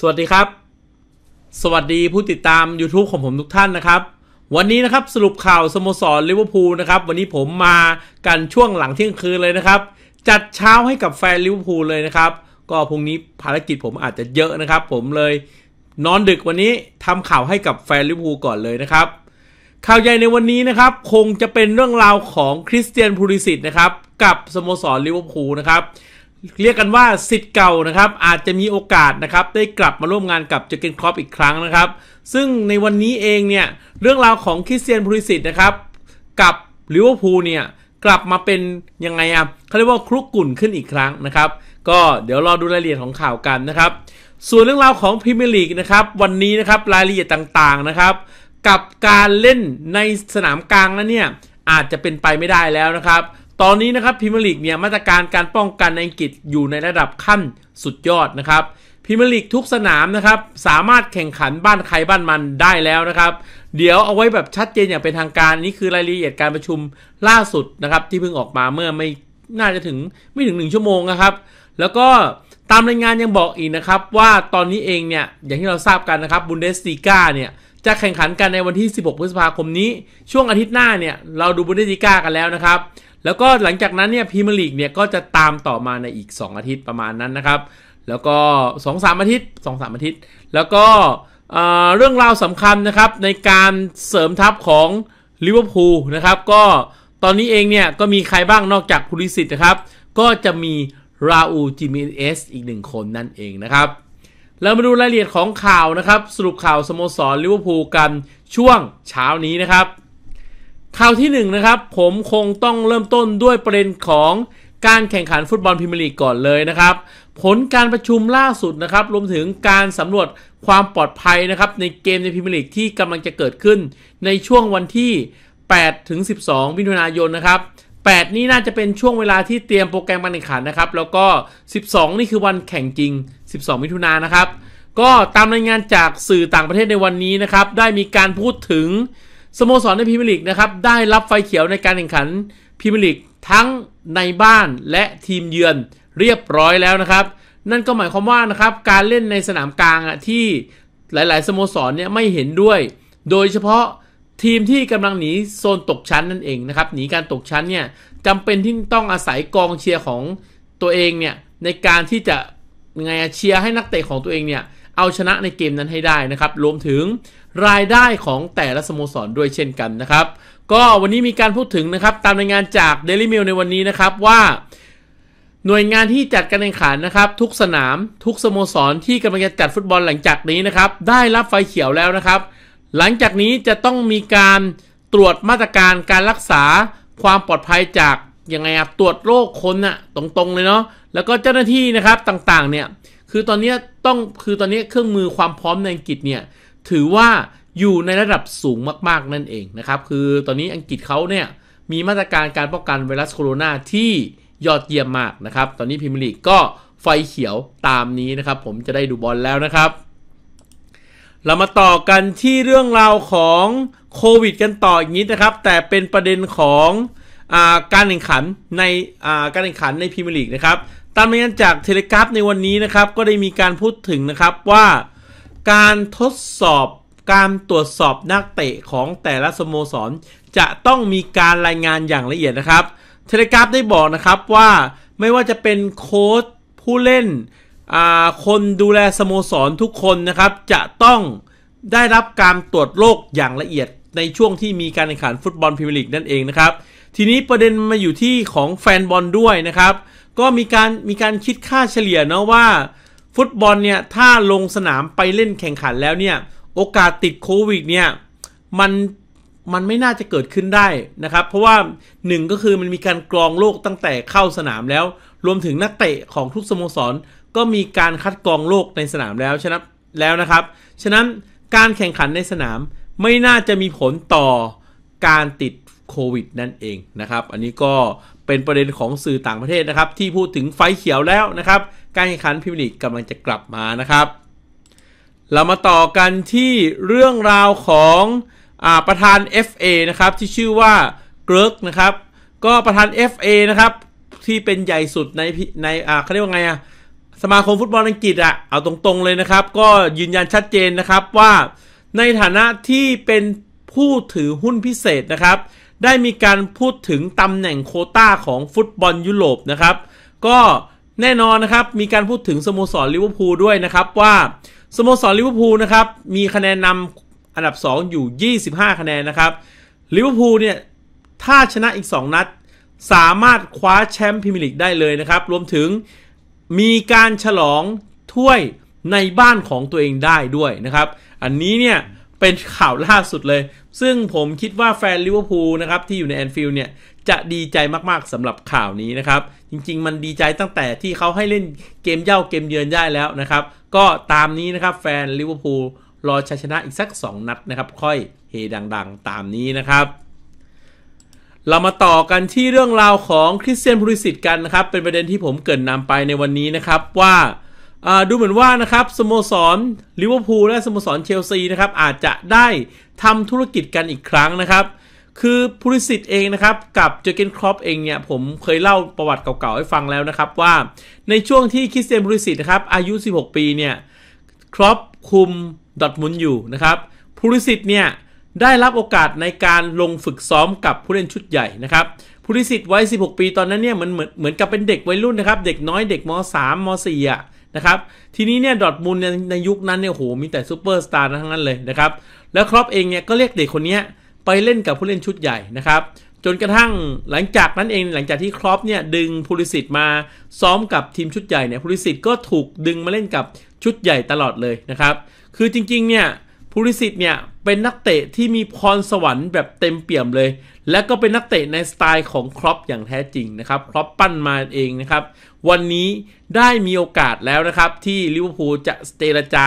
สวัสดีครับ สวัสดีผู้ติดตาม YouTube ของผมทุกท่านนะครับ วันนี้นะครับสรุปข่าวสโมสรลิเวอร์พูลนะครับ วันนี้ผมมากันช่วงหลังเที่ยงคืนเลยนะครับ จัดเช้าให้กับแฟน ลิเวอร์พูลเลยนะครับ ก็พรุ่งนี้ภารกิจผมอาจจะเยอะนะครับผมเลย นอนดึกวันนี้ทำข่าวให้กับแฟนลิเวอร์พูลก่อนเลยนะครับ ข่าวใหญ่ในวันนี้นะครับ คงจะเป็นเรื่องราวของคริสเตียนพูลิสิตนะครับ กับสโมสรลิเวอร์พูลนะครับเรียกกันว่าสิทธิ์เก่านะครับอาจจะมีโอกาสนะครับ ได้กลับมาร่วมงานกับเจอเกนครอปอีกครั้งนะครับ ซึ่งในวันนี้เองเนี่ยเรื่องราวของคริสเตียนพูลิสิตนะครับ กับลิเวอร์พูลเนี่ยกลับมาเป็นยังไงอ่ะเขาเรียกว่าคลุกกุ่นขึ้นอีกครั้งนะครับ ก็เดี๋ยวรอดูรายละเอียดของข่าวกันนะครับ ส่วนเรื่องราวของพรีเมียร์ลีกนะครับวันนี้นะครับรายละเอียดต่างๆนะครับกับการเล่นในสนามกลางนั้นเนี่ยอาจจะเป็นไปไม่ได้แล้วนะครับตอนนี้นะครับพรีเมียร์ลีกเนี่ยมาตรการการป้องกันในอังกฤษอยู่ในระดับขั้นสุดยอดนะครับพรีเมียร์ลีกทุกสนามนะครับ สามารถแข่งขันบ้านใครบ้านมันได้แล้วนะครับ เดี๋ยวเอาไว้แบบชัดเจนอย่างเป็นทางการนี่คือรายละเอียดการประชุมล่าสุดนะครับ ที่เพิ่งออกมาเมื่อไม่น่าจะถึงไม่ถึงหนึ่งชั่วโมงนะครับแล้วก็ตามรายงานยังบอกอีกนะครับว่าตอนนี้เองเนี่ยอย่างที่เราทราบกันนะครับบุนเดสติก้าเนี่ยจะแข่งขันกันในวันที่ 16 พฤษภาคมนี้ ช่วงอาทิตย์หน้าเนี่ยเราดูบุนเดสติก้ากันแล้วนะครับแล้วก็หลังจากนั้นเนี่ยพีมลีกเนี่ยก็จะตามต่อมาในอีก 2 อาทิตย์ประมาณนั้นนะครับ แล้วก็ 2-3 อาทิตย์2-3อาทิตย์ แล้วก็เรื่องราวสำคัญนะครับในการเสริมทัพของลิเวอร์พูลนะครับก็ตอนนี้เองเนี่ยก็มีใครบ้างนอกจากพูลิสิตนะครับ ก็จะมีราอูจิมิเอสอีกหนึ่งคนนั่นเองนะครับ เรามาดูรายละเอียดของข่าวนะครับ สรุปข่าวสโมสรลิเวอร์พูลกันช่วงเช้านี้นะครับข่าวที่1นนะครับผมคงต้องเริ่มต้นด้วยประเด็นของการแข่งขันฟุตบอลพรีเมียร์ลีกก่อนเลยนะครับผลการประชุมล่าสุดนะครับรวมถึงการสำรวจความปลอดภัยนะครับในเกมในพรีเมียร์ลีกที่กำลังจะเกิดขึ้น ในช่วงวันที่ 8 ถึง 12 มิถุนายนนะครับ 8 นี่น่าจะเป็นช่วงเวลาที่เตรียมโปรแกรมการแข่งขันนะครับแล้วก็ 12 นี่คือวันแข่งจริง 12 มิถุนายนนะครับก็ตามรายงานจากสื่อต่างประเทศในวันนี้นะครับได้มีการพูดถึงสโมสรในพรีเมียร์ลีกนะครับได้รับไฟเขียวในการแข่งขันพรีเมียร์ลีกทั้งในบ้านและทีมเยือนเรียบร้อยแล้วนะครับ นั่นก็หมายความว่านะครับการเล่นในสนามกลางอ่ะที่หลาย ๆ สโมสรเนี่ยไม่เห็นด้วย โดยเฉพาะทีมที่กำลังหนีโซนตกชั้นนั่นเองนะครับหนีการตกชั้นเนี่ยจำเป็นที่ต้องอาศัยกองเชียร์ของตัวเองเนี่ยในการที่จะไงเชียร์ให้นักเตะของตัวเองเนี่ยเอาชนะในเกมนั้นให้ได้นะครับ รวมถึงรายได้ของแต่ละสโมสรด้วยเช่นกันนะครับ ก็วันนี้มีการพูดถึงนะครับ ตามรายงานจาก Daily Mail ในวันนี้นะครับว่า หน่วยงานที่จัดการแข่งขันนะครับ ทุกสนาม ทุกสโมสรที่กำลังจะจัดฟุตบอลหลังจากนี้นะครับ ได้รับไฟเขียวแล้วนะครับ หลังจากนี้จะต้องมีการตรวจมาตรการ การรักษา ความปลอดภัยจากยังไงครับตรวจโรคคนอะตรงๆเลยเนาะแล้วก็เจ้าหน้าที่นะครับต่างๆ เนี่ยคือตอนนี้ต้องคือตอนนี้เครื่องมือความพร้อมในอังกฤษเนี่ยถือว่าอยู่ในระดับสูงมาก ๆนั่นเองนะครับ คือตอนนี้อังกฤษเขาเนี่ยมีมาตรการการป้องกันไวรัสโคโรนาที่ยอดเยี่ยมมากนะครับ ตอนนี้พิมลีกก็ไฟเขียวตามนี้นะครับ ผมจะได้ดูบอลแล้วนะครับเรามาต่อกันที่เรื่องราวของโควิดกันต่ออีกนิดนะครับ แต่เป็นประเด็นของอาการแข่งขันในการแข่งขันในพิมลีกนะครับตามรางานจากเทเลกราฟในวันนี้นะครับ ก็ได้มีการพูดถึงนะครับว่า การทดสอบการตรวจสอบนักเตะของแต่ละสโมสรจะต้องมีการรายงานอย่างละเอียดนะครับเทเลกราฟได้บอกนะครับว่าไม่ว่าจะเป็นโค้ชผู้เล่น คนดูแลสโมสรทุกคนนะครับ จะต้องได้รับการตรวจโรค อย่างละเอียด ในช่วงที่มีการแข่งขันฟุตบอลพรีเมียร์ลีกนั่นเองนะครับ ทีนี้ประเด็นมาอยู่ที่ของแฟนบอลด้วยนะครับก็มีการมีการคิดค่าเฉลี่ยนะว่าฟุตบอลเนี่ยถ้าลงสนามไปเล่นแข่งขันแล้วเนี่ยโอกาสติดโควิดเนี่ยมันมันไม่น่าจะเกิดขึ้นได้นะครับ เพราะว่าหนึ่งก็คือมันมีการกรองโรคตั้งแต่เข้าสนามแล้ว รวมถึงนักเตะของทุกสโมสรก็มีการคัดกรองโรคในสนามแล้วะนนแล้วนะครับ ฉะนั้นการแข่งขันในสนามไม่น่าจะมีผลต่อการติดโควิด นั่นเองนะครับ อันนี้ก็เป็นประเด็นของสื่อต่างประเทศนะครับ ที่พูดถึงไฟเขียวแล้วนะครับ การแข่งขันพิมลีกกำลังจะกลับมานะครับ เรามาต่อกันที่เรื่องราวของอประธาน FA นะครับ ที่ชื่อว่าเกิร์กนะครับ ก็ประธาน FA นะครับ ที่เป็นใหญ่สุดในในอาเขาเรียกว่าไงอะสมาคมฟุตบอลอังกฤษอะเอาตรง ๆ เลยนะครับ ก็ยืนยันชัดเจนนะครับว่า ในฐานะที่เป็นผู้ถือหุ้นพิเศษนะครับได้มีการพูดถึงตำแหน่งโคต้าของฟุตบอลยุโรปนะครับ ก็แน่นอนนะครับมีการพูดถึงสโมสรลิเวอร์พูลด้วยนะครับว่าสโมสรลิเวอร์พูลนะครับมีคะแนนนำอันดับ 2 อยู่ 25 คะแนนนะครับลิเวอร์พูลเนี่ยถ้าชนะอีก 2 นัด สามารถคว้าแชมป์พรีเมียร์ลีกได้เลยนะครับ รวมถึงมีการฉลองถ้วยในบ้านของตัวเองได้ด้วยนะครับ อันนี้เนี่ยเป็นข่าวล่าสุดเลย ซึ่งผมคิดว่าแฟนลิเวอร์พูลนะครับ ที่อยู่ในแอนฟิลด์เนี่ย จะดีใจมาก ๆสำหรับข่าวนี้นะครับ จริงๆ มันดีใจตั้งแต่ที่เขาให้เล่นเกมเย่าเกมเยือนได้แล้วนะครับ ก็ตามนี้นะครับแฟนลิเวอร์พูลรอชัยชนะอีกสัก 2 นัดนะครับ ค่อยเฮดังๆ ตามนี้นะครับ เรามาต่อกันที่เรื่องราวของคริสเตียนบริสิตกันนะครับเป็นประเด็นที่ผมเกิดนนำไปในวันนี้นะครับว่าดูเหมือนว่านะครับสโมสรลิเวอร์พูลและสโมสรเชลซีนะครับอาจจะได้ทำธุรกิจกันอีกครั้งนะครับ คือพูลิสิตเองนะครับกับเจอเกนครอปเองเนี่ยผมเคยเล่าประวัติเก่าๆ ให้ฟังแล้วนะครับว่า ในช่วงที่คริสเตียนพูลิสิตนะครับอายุ 16 ปีเนี่ยครอปคุมดอทมุนอยู่นะครับพูลิสิตเนี่ยได้รับโอกาสในการลงฝึกซ้อมกับผู้เล่นชุดใหญ่นะครับผู้ลิสิตวัย16 ปีตอนนั้นเนี่ยมันเหมือนเหมือนกับเป็นเด็กวัยรุ่นนะครับ เด็กน้อยเด็กม .3 ม .4 อ่ะะครับทีนี้เนี่ยดอทมูลในยุคนั้นเนี่ยโหมีแต่ซูเปอร์สตาร์ทั้งนั้นเลยนะครับแล้วครอปเองเนี่ยก็เรียกเด็กคนนี้ไปเล่นกับผู้เล่นชุดใหญ่นะครับ จนกระทั่งหลังจากนั้นเองหลังจากที่ครอปเนี่ยดึงพูลิสิตมาซ้อมกับทีมชุดใหญ่เนี่ยพูลิสิตก็ถูกดึงมาเล่นกับชุดใหญ่ตลอดเลยนะครับ คือจริงๆเนี่ยพูลิสิตเนี่ยเป็นนักเตะที่มีพรสวรรค์แบบเต็มเปี่ยมเลย และก็เป็นนักเตะในสไตล์ของครอปอย่างแท้จริงนะครับครอปปั้นมาเองนะครับ วันนี้ได้มีโอกาสแล้วนะครับ ที่ลิเวอร์พูลจะเจรจา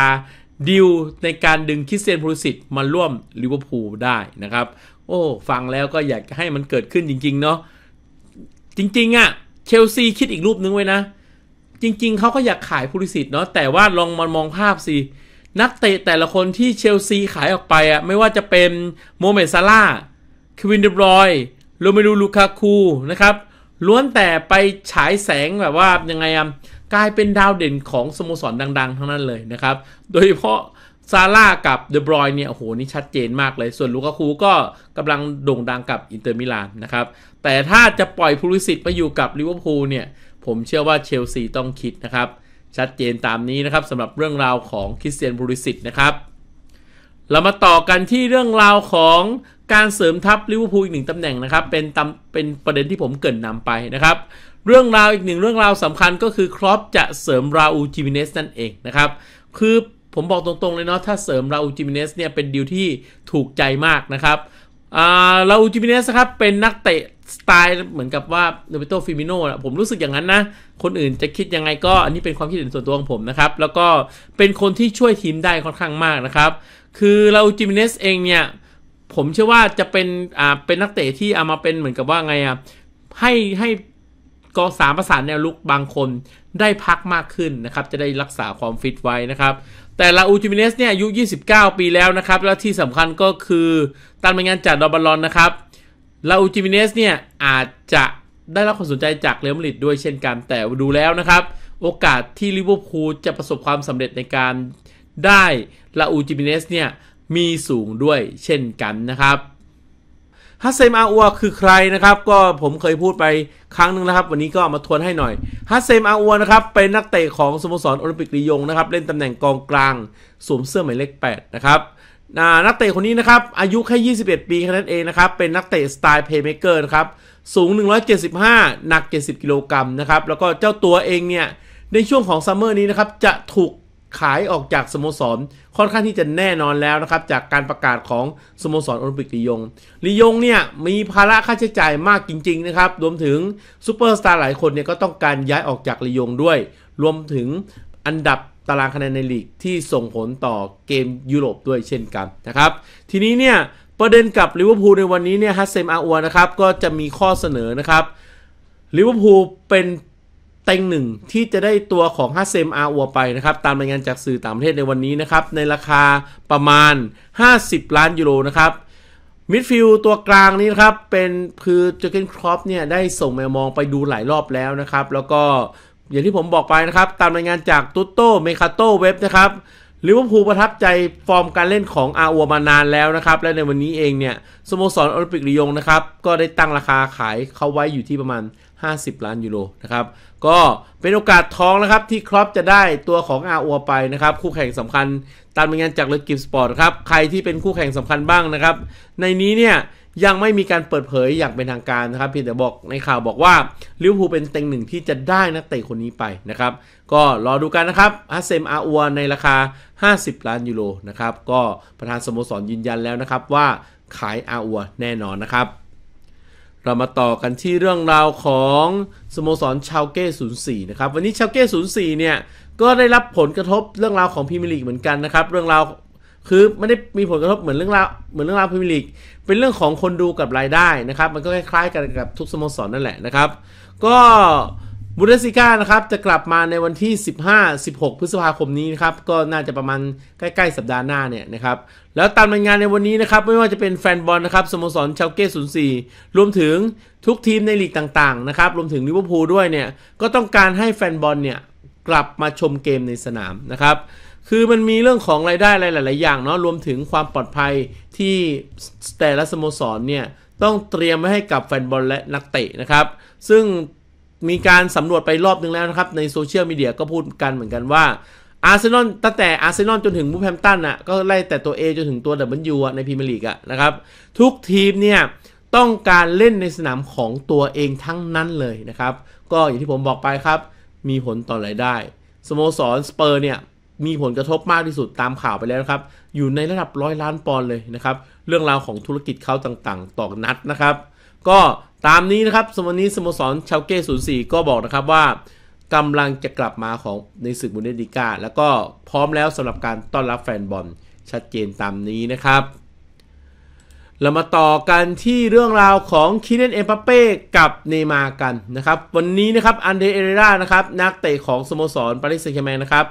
ดิวในการดึงคิสเซนพูลสิตมาร่วมลิเวอร์พูลได้นะครับ โอ้ฟังแล้วก็อยากให้มันเกิดขึ้นจริงๆเนาะจริงๆอะ่ะเชลซีคิดอีกรูปนึงไว้นะจริงๆ เขาก็อยากขายพูลสิตเนาะแต่ว่าลองมามองภาพสินักเตะแต่ละคนที่เชลซีขายออกไปอะไม่ว่าจะเป็นโมเมซาร่าควินเดบรอยโรเมลูลูคาคูนะครับ ล้วนแต่ไปฉายแสงแบบว่ายังไงอะกลายเป็นดาวเด่นของสโมสรดังๆทั้งนั้นเลยนะครับโดยเฉพาะซาร่ากับเดบรอยเนี่ยโหนี่ชัดเจนมากเลย ส่วนลูคาคูก็กำลังโด่งดังกับอินเตอร์มิลานนะครับแต่ถ้าจะปล่อยพูลิสิตไปอยู่กับลิเวอร์พูลเนี่ย ผมเชื่อว่าเชลซีต้องคิดนะครับชัดเจนตามนี้นะครับสำหรับเรื่องราวของคริสเตียนบูริสิตนะครับเรามาต่อกันที่เรื่องราวของการเสริมทัพลิเวอร์พูลอีกหนึ่งตำแหน่งนะครับเป็นตเป็นประเด็นที่ผมเกิดนนำไปนะครับ เรื่องราวอีกหนึ่งเรื่องราวสำคัญก็คือครอปจะเสริมราอูจิมินเนสนั่นเองนะครับคือผมบอกตรงๆเลยเนาะถ้าเสริมราอูจิมินเนสเนี่ยเป็นดีลที่ถูกใจมากนะครับราอูจิมินเนสครับเป็นนักเตะสไตล์เหมือนกับว่าโรเบโตฟิมิโน่ผมรู้สึกอย่างนั้นนะ คนอื่นจะคิดยังไงก็อันนี้เป็นความคิดเห็นส่วนตัวของผมนะครับ แล้วก็เป็นคนที่ช่วยทีมได้ค่อนข้างมากนะครับ คือเราจิมิเนสเองเนี่ย ผมเชื่อว่าจะเป็นอ่าเป็นนักเตะที่เอามาเป็นเหมือนกับว่าไงอ่ะ ให้ให้กองสามประสานแนวลุกบางคนได้พักมากขึ้นนะครับ จะได้รักษาความฟิตไว้นะครับแต่ลาอูจิมิเนสเนี่ยอายุ 29 ปีแล้วนะครับและที่สำคัญก็คือตามรายงานจากดอบอลอนนะครับลาอูจิมิเนสเนี่ย อาจจะได้รับความสนใจจากเรอัลมาดริดด้วยเช่นกันแต่ดูแล้วนะครับ โอกาสที่ลิเวอร์พูลจะประสบความสำเร็จในการได้ลาอูจิมิเนสเนี่ยมีสูงด้วยเช่นกันนะครับฮัสเซมอาอัวคือใครนะครับ ก็ผมเคยพูดไปครั้งหนึ่งนะครับ วันนี้ก็มาทวนให้หน่อยฮัสเซมอาอัวนะครับ เป็นนักเตะของสโมสรโอลิมปิกลียงนะครับ เล่นตำแหน่งกองกลางสวมเสื้อหมายเลข8นะครับนักเตะคนนี้นะครับอายุแค่ 21 ปีแค่นั้นเองนะครับเป็นนักเตะสไตล์เพย์เมเกอร์นะครับสูง 175 หนัก 70 กิโลกรัมนะครับแล้วก็เจ้าตัวเองเนี่ยในช่วงของซัมเมอร์นี้นะครับจะถูกขายออกจากสโมสรค่อนข้างที่จะแน่นอนแล้วนะครับจากการประกาศของสโมสรโอลิมปิกลียงลียงเนี่ยมีภาระค่าใช้จ่ายมากจริงๆนะครับรวมถึงซูเปอร์สตาร์หลายคนเนี่ยก็ต้องการย้ายออกจากลียงด้วย รวมถึงอันดับตารางคะแนนในลีกที่ส่งผลต่อเกมยุโรปด้วยเช่นกันนะครับ ทีนี้เนี่ย ประเด็นกับลิเวอร์พูลในวันนี้เนี่ยฮัสเซมอาอวนะครับ ก็จะมีข้อเสนอนะครับลิเวอร์พูลเป็นเต็งหนึ่งที่จะได้ตัวของฮัสเซมอาอวไปนะครับ ตามรายงานจากสื่อต่างประเทศในวันนี้นะครับ ในราคาประมาณ 50 ล้านยูโรนะครับมิดฟิลตัวกลางนี้นะครับ เป็นคือเจอเกนครอปเนี่ยได้ส่งแมวมองไปดูหลายรอบแล้วนะครับ แล้วก็อย่างที่ผมบอกไปนะครับ ตามรายงานจากตุตโตเมคาโตเว็บนะครับ ลิเวอร์พูลประทับใจฟอร์มการเล่นของอาอัวมานานแล้วนะครับ และในวันนี้เองเนี่ยสโมสรโอลิมปิกลียงนะครับ ก็ได้ตั้งราคาขายเขาไว้อยู่ที่ประมาณ 50 ล้านยูโรนะครับ ก็เป็นโอกาสทองนะครับ ที่ครอปจะได้ตัวของอาอัวไปนะครับ คู่แข่งสำคัญ ตามรายงานจากเลกิฟสปอร์ตครับ ใครที่เป็นคู่แข่งสำคัญบ้างนะครับ ในนี้เนี่ยยังไม่มีการเปิดเผยอย่างเป็นทางการนะครับเพียงแต่บอกในข่าวบอกว่าลิเวอร์พูลเป็นเต็งหนึ่งที่จะได้นักเตะคนนี้ไปนะครับก็รอดูกันนะครับอาเซมอาอัวในราคา 50 ล้านยูโรนะครับก็ประธานสโมสรยืนยันแล้วนะครับว่าขายอาอัวแน่นอนนะครับ เรามาต่อกันที่เรื่องราวของสโมสรชาวเก้04นะครับวันนี้ชาวเก้04เนี่ยก็ได้รับผลกระทบเรื่องราวของพิมลีกเหมือนกันนะครับเรื่องราวคือไม่ได้มีผลกระทบเหมือนเรื่องราวเหมือนเรื่องราวพรีเมียร์ลีก เป็นเรื่องของคนดูกับรายได้นะครับ มันก็คล้ายๆกันกับทุกสโมสรนั่นแหละนะครับ ก็บูเดสิก้านะครับจะกลับมาในวันที่ 15-16 พฤษภาคมนี้นะครับ ก็น่าจะประมาณใกล้ๆสัปดาห์หน้าเนี่ยนะครับ แล้วตามรายงานในวันนี้นะครับ ไม่ว่าจะเป็นแฟนบอลนะครับสโมสรเชลเก้ี่รวมถึงทุกทีมในลีกต่างๆนะครับรวมถึงลิเวอร์พูลด้วยเนี่ยก็ต้องการให้แฟนบอลเนี่ยกลับมาชมเกมในสนามนะครับคือมันมีเรื่องของรายได้อะไรหลายๆอย่างเนาะรวมถึงความปลอดภัยที่แต่ละสโมสรเนี่ย ต้องเตรียมไว้ให้กับแฟนบอลและนักเตะนะครับ ซึ่งมีการสำรวจไปรอบนึงแล้วนะครับ ในโซเชียลมีเดียก็พูดกันเหมือนกันว่า อาร์เซนอลตั้งแต่อาร์เซนอลจนถึงบูแฮมตันอ่ะก็ไล่แต่ตัว A จนถึงตัว W ในพรีเมียร์ลีกอ่ะนะครับทุกทีมเนี่ยต้องการเล่นในสนามของตัวเองทั้งนั้นเลยนะครับก็อย่างที่ผมบอกไปครับ มีผลต่อรายได้สโมสรสเปอร์เนี่ยมีผลกระทบมากที่สุดตามข่าวไปแล้วครับ อยู่ในระดับร้อยล้านปอนด์เลยนะครับ เรื่องราวของธุรกิจเขาต่างๆ ต่อนัดนะครับ ก็ตามนี้นะครับ สมันี้สโมสรชาวเก้ศูนย์สี่ก็บอกนะครับว่ากำลังจะกลับมาของในศึกบุนเดติกาแล้วก็พร้อมแล้วสำหรับการต้อนรับแฟนบอลชัดเจนตามนี้นะครับ เรามาต่อกันที่เรื่องราวของคิเลนเอมปาเป้กับเนมากันนะครับ วันนี้นะครับอันเดเอเรรานะครับนักเตะของสโมสรปารีสแซงต์แชร์แมงนะครับ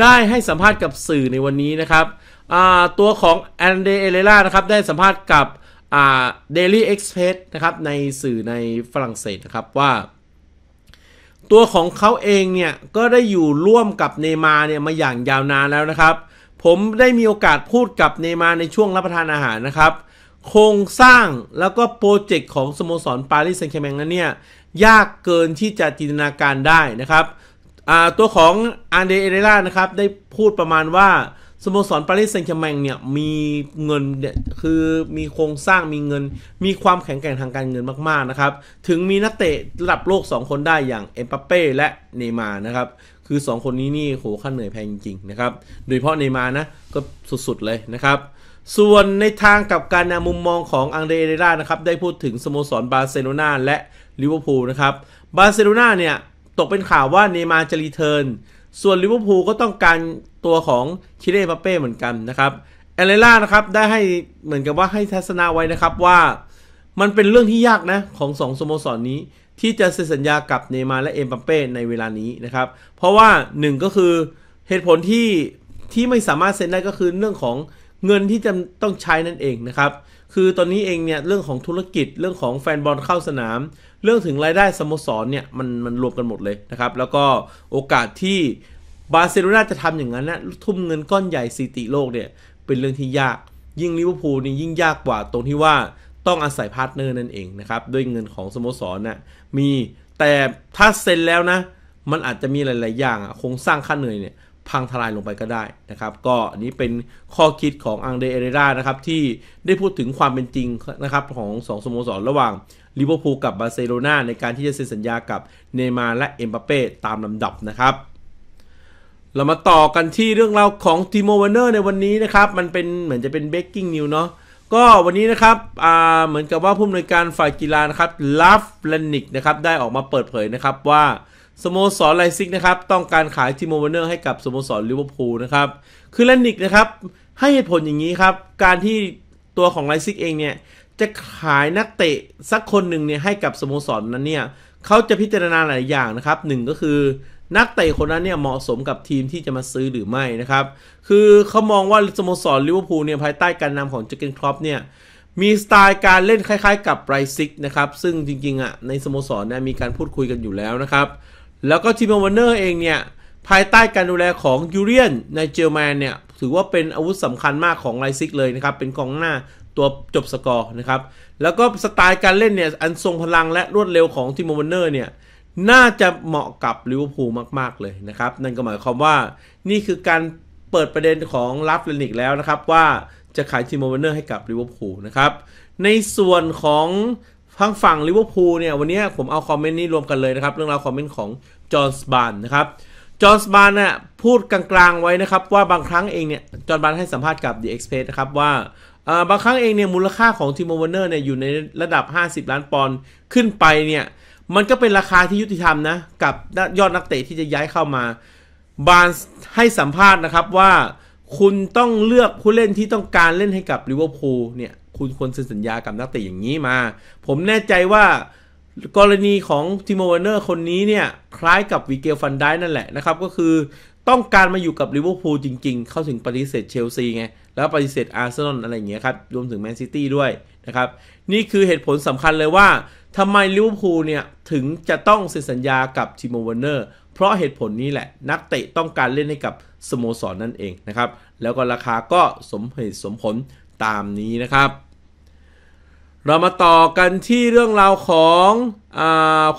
ได้ให้สัมภาษณ์กับสื่อในวันนี้นะครับ ตัวของแอนเดเอเลล่านะครับ ได้สัมภาษณ์กับเดลี่เอ็กซ์เพสนะครับ ในสื่อในฝรั่งเศสนะครับว่า ตัวของเขาเองเนี่ย ก็ได้อยู่ร่วมกับเนมาเนี่ยมาอย่างยาวนานแล้วนะครับ ผมได้มีโอกาสพูดกับเนมาในช่วงรับประทานอาหารนะครับ โครงสร้างแล้วก็โปรเจกต์ของสโมสรปารีสแซงต์แชร์แมงนั้นเนี่ย ยากเกินที่จะจินตนาการได้นะครับตัวของอันเดเอเรล่านะครับ ได้พูดประมาณว่าสโมสรปารีสแซงต์แชร์แมงเนี่ย มีเงินเนี่ยคือมีโครงสร้างมีเงิน มีความแข็งแกร่งทางการเงินมากๆนะครับ ถึงมีนักเตะระดับโลก 2 คนได้อย่าง เอ็มปาเป้ และเนมานะครับ คือ 2 คนนี้นี่โหค่าเหนื่อยแพงจริง ๆ นะครับ โดยเฉพาะเนมานะก็สุดๆเลยนะครับ ส่วนในทางกับการนะมุมมองของอังเดเรล่านะครับได้พูดถึงสโมสรบาร์เซโลนาและลิเวอร์พูลนะครับบาร์เซโลนาเนี่ยตกเป็นข่าวว่าเนมาจะรีเทิร์น ส่วนลิเวอร์พูลก็ต้องการตัวของคิเล่ปาเป้เหมือนกันนะครับเอเลล่านะครับได้ให้เหมือนกับว่าให้ทัศนาไว้นะครับว่ามันเป็นเรื่องที่ยากนะของ 2สสโมสรนนี้ที่จะเซ็นสัญญากับเนมาและเอ็มปาเป้ในเวลานี้นะครับ เพราะว่า 1 ก็คือเหตุผลที่ที่ไม่สามารถเซ็นได้ก็คือเรื่องของเงินที่จะต้องใช้นั่นเองนะครับคือตอนนี้เองเนี่ยเรื่องของธุรกิจเรื่องของแฟนบอลเข้าสนามเรื่องถึงรายได้สโมสรเนี่ยมันมันรวมกันหมดเลยนะครับ แล้วก็โอกาสที่บาร์เซโลนาจะทำอย่างนั้นนะทุ่มเงินก้อนใหญ่สีติโลกเนี่ยเป็นเรื่องที่ยากยิ่งลิเวอร์พูลนี่ยิ่งยากกว่าตรงที่ว่าต้องอาศัยพาร์ทเนอร์นั่นเองนะครับ ด้วยเงินของสโมสรนะ่ะมีแต่ถ้าเซ็นแล้วนะ มันอาจจะมีหลายๆ อย่างะคงสร้างค่าเหนื่อยเนี่ยพังทลายลงไปก็ได้นะครับก็นี้เป็นข้อคิดของอังเดเอเรรานะครับที่ได้พูดถึงความเป็นจริงนะครับของสองสโมสรระหว่างลิเวอร์พูลกับบาร์เซโลนาในการที่จะเซ็นสัญญากับเนมาและเอ็มบาปเป้ตามลำดับนะครับ เรามาต่อกันที่เรื่องราวของทีโมวันเนอร์ในวันนี้นะครับ มันเป็นเหมือนจะเป็นเบกกิ้งนิวเนาะก็วันนี้นะครับเหมือนกับว่าผู้อำนวยการฝ่ายกีฬานะครับลัฟเลนิกนะครับ ได้ออกมาเปิดเผยนะครับว่า สโมสรไลซิกนะครับ ต้องการขายทีโมวันเนอร์ให้กับสโมสรลิเวอร์พูลนะครับคือเลนิกนะครับให้เหตุผลอย่างนี้ครับการที่ตัวของไลซิกเองเนี่ยจะขายนักเตะสักคนหนึ่งเนี่ยให้กับสโมสรนนั้นเนี่ยเขาจะพิจารณาหลายอย่างนะครับหนึ่งก็คือนักเตะคนนั้นเนี่ยเหมาะสมกับทีมที่จะมาซื้อหรือไม่นะครับ คือเขามองว่าสโมสรลิเวอร์พูลเนี่ยภายใต้การนำของเจเกนครอปเนี่ยมีสไตล์การเล่นคล้ายๆกับไรซิกนะครับ ซึ่งจริงๆอ่ะในสโมสรเนี่ยมีการพูดคุยกันอยู่แล้วนะครับ แล้วก็ทีมวันเนอร์เองเนี่ยภายใต้การดูแลของยูเรียนในเจอร์แมนเนี่ยถือว่าเป็นอาวุธสำคัญมากของไรซิกเลยนะครับเป็นกองหน้าตัวจบสกอร์นะครับ แล้วก็สไตล์การเล่นเนี่ย อันทรงพลังและรวดเร็วของทีมโมเนอร์เนี่ยน่าจะเหมาะกับลิเวอร์พูลมากๆ เลยนะครับ นั่นก็หมายความว่านี่คือการเปิดประเด็นของลับเลนิก แล้วนะครับว่าจะขายทีมโมเนอร์ให้กับลิเวอร์พูลนะครับ ในส่วนของทางฝั่งลิเวอร์พูลเนี่ย วันนี้ผมเอาคอมเมนต์นี้รวมกันเลยนะครับ เรื่องราวคอมเมนต์ของจอห์นสบานนะครับจอห์นสบานเนี่ยพูดกลางๆไว้นะครับว่าบางครั้งเองเนี่ยจอห์นบานให้สัมภาษณ์กับ The Express นะครับว่าบางครั้งเองเนี่ยมูลค่าของทีมวอร์เนอร์เนี่ยอยู่ในระดับ 50 ล้านปอนด์ขึ้นไปเนี่ยมันก็เป็นราคาที่ยุติธรรมนะกับยอดนักเตะที่จะย้ายเข้ามาบานให้สัมภาษณ์นะครับว่าคุณต้องเลือกผู้เล่นที่ต้องการเล่นให้กับลิเวอร์พูลเนี่ย คุณควรเซ็นสัญญากับนักเตะอย่างนี้มา ผมแน่ใจว่ากรณีของทิโมเวเนอร์คนนี้เนี่ย คล้ายกับวิเกลฟันได้นั่นแหละนะครับ ก็คือต้องการมาอยู่กับลิเวอร์พูลจริงๆ เข้าถึงปฏิเสธเชลซีไง แล้วปฏิเสธอาร์เซนอลอะไรอย่างเงี้ยครับรวมถึงแมนซิตี้ด้วยนะครับนี่คือเหตุผลสำคัญเลยว่าทำไมลิเวอร์พูลเนี่ย ถึงจะต้องเซ็นสัญญากับทิโมเวนเนอร์เพราะเหตุผลนี้แหละ นักเตะต้องการเล่นให้กับสโมสรนนั่นเองนะครับ แล้วก็ราคาก็สมเหตุสมผลตามนี้นะครับ เรามาต่อกันที่เรื่องราวของอ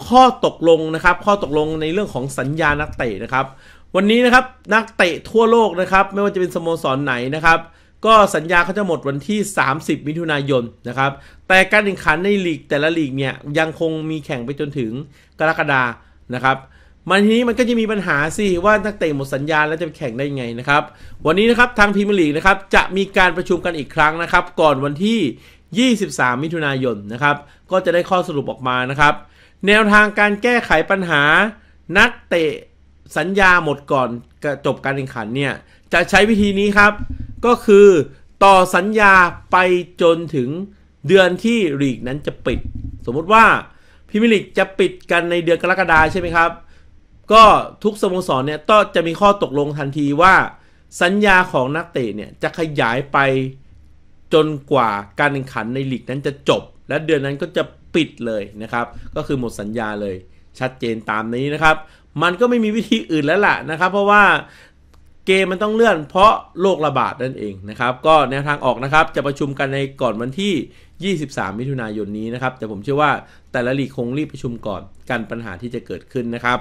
ข้อตกลงนะครับ ข้อตกลงในเรื่องของสัญญานักเตะนะครับวันนี้นะครับ นักเตะทั่วโลกนะครับไม่ว่าจะเป็นสโมสรไหนนะครับก็สัญญาเขาจะหมดวันที่ 30 มิถุนายนนะครับแต่การแข่งขันในลีกแต่ละลีกเนี่ยยังคงมีแข่งไปจนถึงกรกฎานะครับมันทีนี้มันก็จะมีปัญหาสิว่านักเตะหมดสัญญาแล้วจะแข่งได้ยังไงนะครับ วันนี้นะครับ ทางพรีเมียร์ลีกนะครับจะมีการประชุมกันอีกครั้งนะครับ ก่อนวันที่ 23 มิถุนายนนะครับก็จะได้ข้อสรุปออกมานะครับ แนวทางการแก้ไขปัญหานักเตะสัญญาหมดก่อนจบการแข่งขันเนี่ยจะใช้วิธีนี้ครับ ก็คือ ต่อสัญญาไปจนถึงเดือนที่ลีกนั้นจะปิด สมมุติว่าพิมลิกจะปิดกันในเดือนกรกฎาใช่ไหมครับ ก็ทุกสโมสรเนี่ยต้องจะมีข้อตกลงทันทีว่า สัญญาของนักเตะเนี่ยจะขยายไปจนกว่าการแข่งขันในลีกนั้นจะจบ และเดือนนั้นก็จะปิดเลยนะครับ ก็คือหมดสัญญาเลยชัดเจนตามนี้นะครับมันก็ไม่มีวิธีอื่นแล้วล่ะนะครับ เพราะว่าเกมมันต้องเลื่อนเพราะโรคระบาดนั่นเองนะครับ ก็แนวทางออกนะครับจะประชุมกันในก่อนวันที่ 23 มิถุนายนนี้นะครับแต่ผมเชื่อว่าแต่ละลีกคงรีบประชุมก่อนกันปัญหาที่จะเกิดขึ้นนะครับ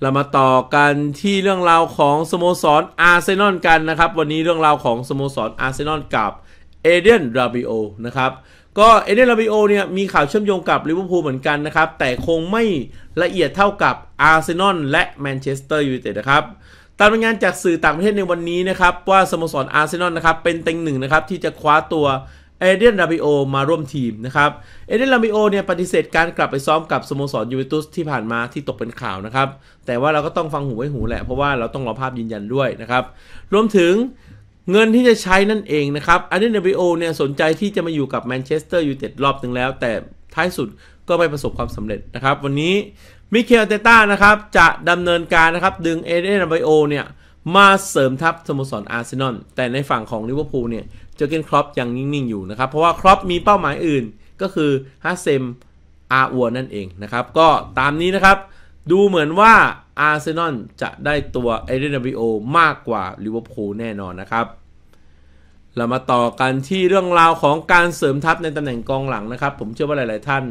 เรามาต่อกันที่เรื่องราวของ สโมสรอาร์เซนอลกันนะครับวันนี้เรื่องราวของสโมสรอาร์เซนอลกับเอเดนราบิโอนะครับก็เอเดนลาบิโอเนี่ยมีข่าวเชื่อมโยงกับลิเวอร์พูลเหมือนกันนะครับ แต่คงไม่ละเอียดเท่ากับอาร์เซนอลและแมนเชสเตอร์ยูไนเต็ดนะครับ ตามรายงานจากสื่อต่างประเทศในวันนี้นะครับ ว่าสโมสรอาร์เซนอลนะครับ เป็นเต็งหนึ่งนะครับ ที่จะคว้าตัวเอเดนลาบิโอมาร่วมทีมนะครับเอเดนลาบิโอเนี่ยปฏิเสธการกลับไปซ้อมกับสโมสรยูเวนตุสที่ผ่านมาที่ตกเป็นข่าวนะครับ แต่ว่าเราก็ต้องฟังหูไว้หูแหละ เพราะว่าเราต้องรอภาพยืนยันด้วยนะครับรวมถึงเงินที่จะใช้นั่นเองนะครับอันนี้เนบิโอเนี่ยสนใจที่จะมาอยู่กับแมนเชสเตอร์ยูไนเต็ดรอบหนึ่งแล้ว แต่ท้ายสุดก็ไม่ประสบความสำเร็จนะครับ วันนี้มิเคลเตต้านะครับ จะดำเนินการนะครับ ดึงเอเดนเนบิโอเนี่ยมาเสริมทัพสโมสรอาร์เซนอลแต่ในฝั่งของลิเวอร์พูลเนี่ยเจอเกนครอปยังนิ่งๆอยู่นะครับ เพราะว่าครอปมีเป้าหมายอื่นก็คือฮาเซมอาอัวนั่นเองนะครับ ก็ตามนี้นะครับดูเหมือนว่า อาร์เซนอลจะได้ตัวเอเดนบิโอมากกว่าลิเวอร์พูลแน่นอนนะครับเรามาต่อกันที่เรื่องราวของการเสริมทัพในตำแหน่งกองหลังนะครับ ผมเชื่อว่าหลายๆท่าน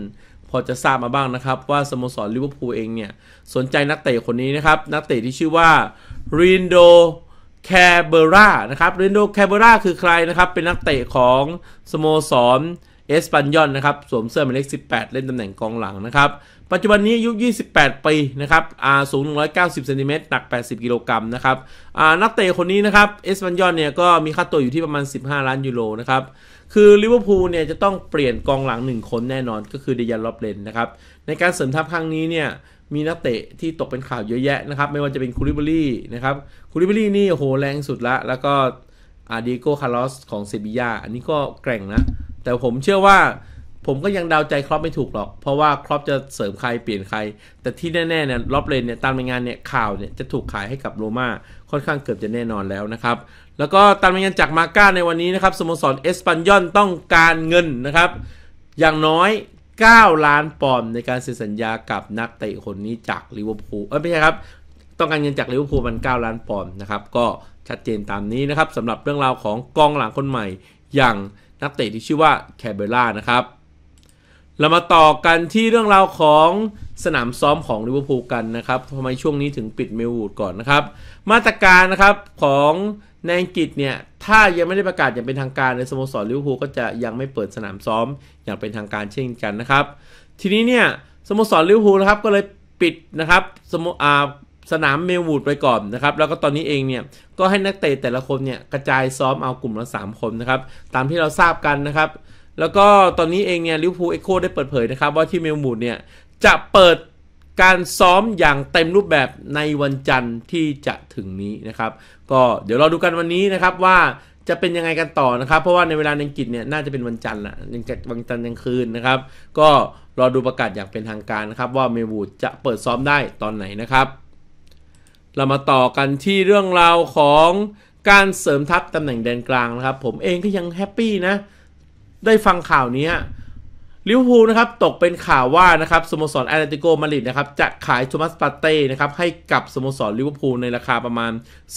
พอจะทราบมาบ้างนะครับ ว่าสโมสรลิเวอร์พูลเองเนี่ย สนใจนักเตะคนนี้นะครับ นักเตะที่ชื่อว่ารินโดแคเบรานะครับรินโดแคเบราคือใครนะครับ เป็นนักเตะของ สโมสรเอสปันยอนนะครับสวมเสื้อหมายเลข18 เล่นตำแหน่งกองหลังนะครับปัจจุบันนี้อายุ 28 ปีนะครับอ่าสูง 190 เซนติเมตร หนัก 80 กิโลกรัมนะครับอ่านักเตะคนนี้นะครับ เอสบันยอนเนี่ยก็มีค่าตัวอยู่ที่ประมาณ 15 ล้านยูโรนะครับ คือลิเวอร์พูลเนี่ยจะต้องเปลี่ยนกองหลัง 1 คนแน่นอนก็คือเดยันลอบเลนนะครับ ในการเสริมทัพครั้งนี้เนี่ย มีนักเตะที่ตกเป็นข่าวเยอะแยะนะครับ ไม่ว่าจะเป็นคูริบอรี่นะครับ คูริบอรี่นี่โหแรงสุดละ แล้วก็อาดิโกคาร์ลอสของเซบียาอันนี้ก็แกร่งนะ แต่ผมเชื่อว่าผมก็ยังเดาใจครอปไม่ถูกหรอก เพราะว่าครอปจะเสริมใครเปลี่ยนใคร แต่ที่แน่ๆเนี่ย ล็อบเลนเนี่ยตามรายงานเนี่ย ข่าวเนี่ย จะถูกขายให้กับโรม่าค่อนข้างเกือบจะแน่นอนแล้วนะครับ แล้วก็ตามรายงานจากมาก้าในวันนี้นะครับสโมสรเอสปันยอนต้องการเงินนะครับ อย่างน้อย 9 ล้านปอนด์ในการเซ็นสัญญากับนักเตะคนนี้จากลิเวอร์พูล เอ้ยไม่ใช่ครับ ต้องการเงินจากลิเวอร์พูลมัน 9 ล้านปอนด์นะครับ ก็ชัดเจนตามนี้นะครับสำหรับเรื่องราวของกองหลังคนใหม่ อย่างนักเตะที่ชื่อว่าแคเบล่านะครับเรามาต่อกันที่เรื่องราวของสนามซ้อมของลิเวอร์พูลกันนะครับทำไมช่วงนี้ถึงปิดเมลวูดก่อนนะครับ มาตรการนะครับของในอังกฤษเนี่ยถ้ายังไม่ได้ประกาศอย่างเป็นทางการ ในสโมสรลิเวอร์พูลก็จะยังไม่เปิดสนามซ้อมอย่างเป็นทางการเช่นกันนะครับ ทีนี้เนี่ยสโมสรลิเวอร์พูลนะครับก็เลยปิดนะครับสโมอาสนามเมลวูดไปก่อนนะครับ แล้วก็ตอนนี้เองเนี่ยก็ให้นักเตะแต่ละคนเนี่ยกระจายซ้อมเอากลุ่มละ3คนนะครับตามที่เราทราบกันนะครับแล้วก็ตอนนี้เองเนี่ยลิวพูเอ็กโคได้เปิดเผยนะครับว่าที่เมลมูดเนี่ยจะเปิดการซ้อมอย่างเต็มรูปแบบในวันจันทร์ที่จะถึงนี้นะครับก็เดี๋ยวเราดูกันวันนี้นะครับว่าจะเป็นยังไงกันต่อนะครับเพราะว่าในเวลาอังกฤษเนี่ยน่าจะเป็นวันจันทร์ละยังจะวันจันทร์ยังคืนนะครับ ก็รอดูประกาศอย่างเป็นทางการนะครับ ว่าเมบูดจะเปิดซ้อมได้ตอนไหนนะครับ เรามาต่อกันที่เรื่องราวของการเสริมทัพตำแหน่งแดนกลางนะครับ ผมเองก็ยังแฮปปี้นะได้ฟังข่าวนี้ลิเวอร์พูลนะครับ ตกเป็นข่าวว่านะครับสโมสรแอตเลติโกมาริดนะครับ จะขายโทมัสปาเต้นะครับ ให้กับสโมสรลิเวอร์พูลในราคาประมาณ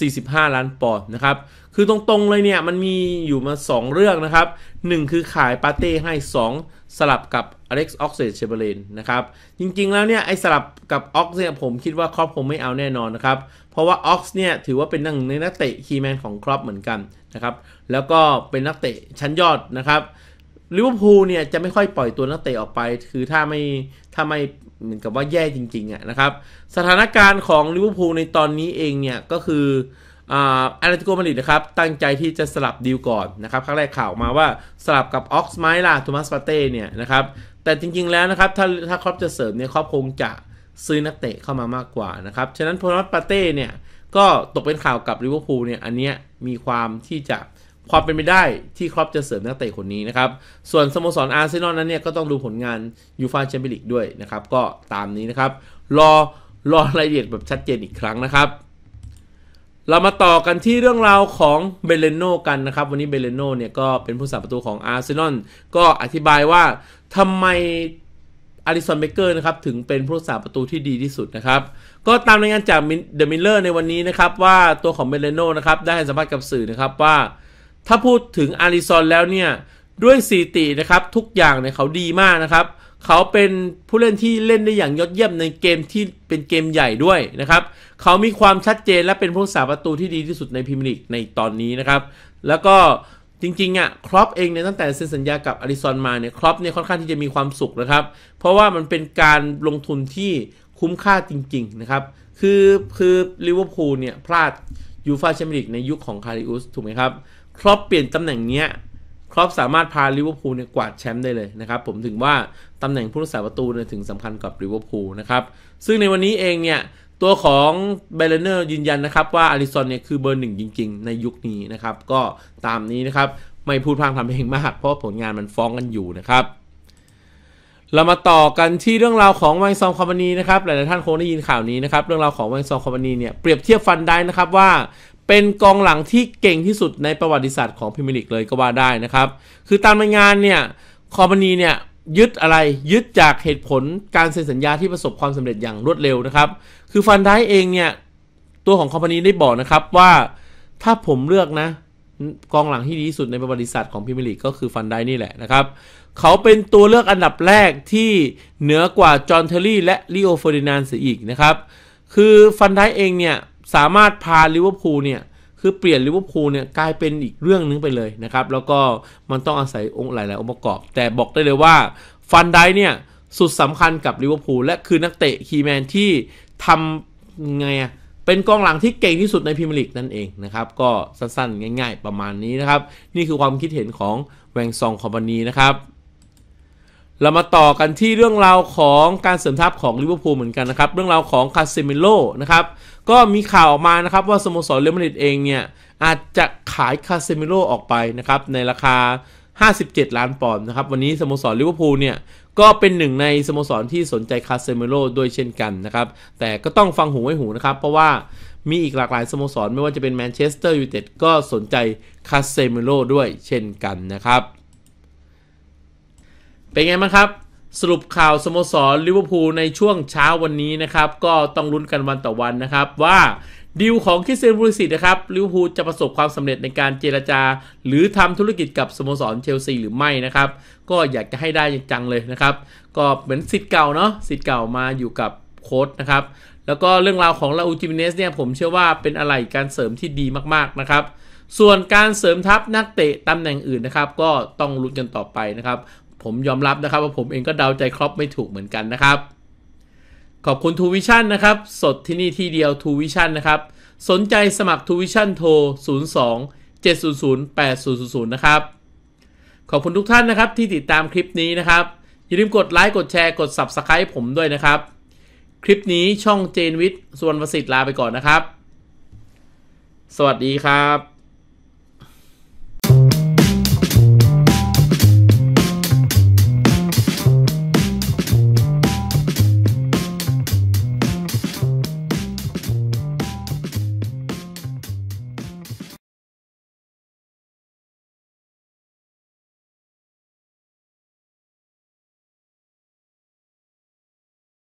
45 ล้านปอนด์นะครับ คือตรงๆเลยเนี่ย มันมีอยู่มา 2 เรื่องนะครับ 1 คือขายปาเต้ให้ 2 สลับกับอเล็กซ์ออกเซเชเบเนนะครับจริงๆแล้วเนี่ย ไอ้สลับกับออกเนี่ยผม คิดว่าครอปคงไม่เอาแน่นอนนะครับเพราะว่าออกเนี่ยถือว่าเป็นหนึ่งในนักเตะคีแมนของครอปเหมือนกันนะครับแล้วก็เป็นนักเตะชั้นยอดนะครับลิเวอร์พูลเนี่ยจะไม่ค่อยปล่อยตัวนักเตะออกไป คือถ้าไม่ถ้าไม่เหมือนกับว่าแย่จริงๆอะนะครับ สถานการณ์ของลิเวอร์พูลในตอนนี้เองเนี่ยก็คืออาร์ติโกมาริดนะครับ ตั้งใจที่จะสลับดีลก่อนนะครับ ครั้งแรกข่าวมาว่าสลับกับออกซ์ไมล่าทูมัสปาเต้เนี่ยนะครับ แต่จริงๆแล้วนะครับ ถ้าถ้าครอปจะเสริมเนี่ยครอปคงจะซื้อนักเตะเข้ามามากกว่านะครับ ฉะนั้นโทมัสปาเต้เนี่ยก็ตกเป็นข่าวกับลิเวอร์พูลเนี่ยอันเนี้ยมีความที่จะความเป็นไปได้ที่ครอปจะเสริมนักเตะคนนี้นะครับ ส่วนสโมสรอาร์เซนอลนั้นเนี่ยก็ต้องดูผลงานยูฟาแชมเปี้ยนลีกด้วยนะครับ ก็ตามนี้นะครับ รอ รอรายละเอียดแบบชัดเจนอีกครั้งนะครับ เรามาต่อกันที่เรื่องราวของเบเลโนกันนะครับ วันนี้เบเลโนเนี่ยก็เป็นผู้สาประตูของอาร์เซนอล ก็อธิบายว่าทำไมอาริสันเบเกอร์นะครับถึงเป็นผู้สาประตูที่ดีที่สุดนะครับ ก็ตามรายงานจากเดอะมิลเลอร์ในวันนี้นะครับว่าตัวของเบเลโนนะครับได้ให้สัมภาษณ์กับสื่อนะครับว่าถ้าพูดถึงอาริซอนแล้วเนี่ยด้วยสีตินะครับทุกอย่างเนี่ยเขาดีมากนะครับเขาเป็นผู้เล่นที่เล่นได้อย่างยอดเยี่ยมในเกมที่เป็นเกมใหญ่ด้วยนะครับเขามีความชัดเจนและเป็นผู้สาประตูที่ดีที่สุดในพรีเมียร์ลีกในตอนนี้นะครับ แล้วก็จริงๆอ่ะครอปเองเนี่ยตั้งแต่เซ็นสัญญากับอาริซอนมาเนี่ยครอปเนี่ยค่อนข้างที่จะมีความสุขนะครับ เพราะว่ามันเป็นการลงทุนที่คุ้มค่าจริงๆนะครับคือคือลิเวอร์พูลเนี่ยพลาดยูฟาแชมเปี้ยนลีกในยุคขของคาริอุสถูกไหมครับครอปเปลี่ยนตำแหน่งเนี้ยครอปสามารถพาลิเวอร์พูลเนี่ยกวาดแชมป์ได้เลยนะครับ ผมถึงว่า ตำแหน่งผู้รักษาประตูเนี่ยถึงสำคัญกับลิเวอร์พูลนะครับ ซึ่งในวันนี้เองเนี่ย ตัวของเบลเนอร์ยืนยันนะครับ ว่าอาริซอนเนี่ยคือเบอร์หนึ่งจริงๆ ในยุคนี้นะครับ ก็ตามนี้นะครับ ไม่พูดพางทำเพลงมาก เพราะผลงานมันฟ้องกันอยู่นะครับเรามาต่อกันที่เรื่องราวของไวซองคอมพานีนะครับหลายๆท่านคงได้ยินข่าวนี้นะครับเรื่องราวของไวซองคอมพานีเนี่ยเปรียบเทียบฟันได้นะครับว่าเป็นกองหลังที่เก่งที่สุดในประวัติศาสตร์ของพิมลิกเลยก็ว่าได้นะครับ คือตามรายงานเนี่ย คอมพานีเนี่ยยึดอะไรยึดจากเหตุผลการเซ็นสัญญาที่ประสบความสำเร็จอย่างรวดเร็วนะครับ คือฟันได้เองเนี่ยตัวของคอมพานีได้บอกนะครับว่าถ้าผมเลือกนะกองหลังที่ดีที่สุดในประวัติศาสตร์ของพิมลิกก็คือฟันได้นี่แหละนะครับเขาเป็นตัวเลือกอันดับแรกที่เหนือกว่าจอห์นเทอร์รี่และลิโอเฟอร์ดินานเสียอีกนะครับคือฟันได้เองเนี่ยสามารถพาลิเวอร์พูลเนี่ยคือเปลี่ยนลิเวอร์พูลเนี่ยกลายเป็นอีกเรื่องนึงไปเลยนะครับ แล้วก็มันต้องอาศัยองค์หลาย ๆองค์ประกอบ แต่บอกได้เลยว่าฟันไดเนี่ยสุดสำคัญกับลิเวอร์พูลและคือนักเตะคีแมนที่ทำไงอะเป็นกองหลังที่เก่งที่สุดในพรีเมียร์ลีกนั่นเองนะครับ ก็สั้นๆง่ายๆ ประมาณนี้นะครับ นี่คือความคิดเห็นของแวงซองคอมพานีนะครับเรามาต่อกันที่เรื่องราวของการเสริมทัพของลิเวอร์พูลเหมือนกันนะครับเรื่องราวของคาเซมิโลนะครับก็มีข่าวออกมานะครับว่าสโมสรเรอัลมาดริดเองเนี่ยอาจจะขายคาเซมิโลออกไปนะครับในราคา 57 ล้านปอนด์นะครับ วันนี้สโมสรลิเวอร์พูลเนี่ยก็เป็นหนึ่งในสโมสรที่สนใจคาเซมิโลด้วยเช่นกันนะครับแต่ก็ต้องฟังหูไว้หูนะครับ เพราะว่ามีอีกหลากหลายสโมสรไม่ว่าจะเป็นแมนเชสเตอร์ยูไนเต็ดก็สนใจคาเซมิโลด้วยเช่นกันนะครับเป็นไงบ้างครับ สรุปข่าวสโมสรลิเวอร์พูลในช่วงเช้าวันนี้นะครับก็ต้องลุ้นกันวันต่อวันนะครับ ว่าดีลของคริสเตียนบริสิตนะครับลิเวอร์พูลจะประสบความสำเร็จในการเจรจา หรือทำธุรกิจกับสโมสรเชลซีหรือไม่นะครับก็อยากจะให้ได้จังเลยนะครับก็เหมือนสิทธิ์เก่าเนาะสิทธิ์เก่ามาอยู่กับโค้ชนะครับแล้วก็เรื่องราวของลาอูจิมิเนสเนี่ยผมเชื่อว่าเป็นอะไรการเสริมที่ดีมากๆนะครับ ส่วนการเสริมทัพนักเตะตำแหน่งอื่นนะครับก็ต้องลุ้นกันต่อไปนะครับผมยอมรับนะครับว่าผมเองก็เดาใจครอปไม่ถูกเหมือนกันนะครับ ขอบคุณทูวิชั่นนะครับ สดที่นี่ที่เดียวทูวิชั่นนะครับ สนใจสมัครทูวิชั่นโทร 02 700 8000 นะครับ ขอบคุณทุกท่านนะครับที่ติดตามคลิปนี้นะครับ อย่าลืมกดไลค์กดแชร์กด Subscribe ผมด้วยนะครับ คลิปนี้ช่องเจนวิทย์ส่วนประสิทธิ์ลาไปก่อนนะครับ สวัสดีครับ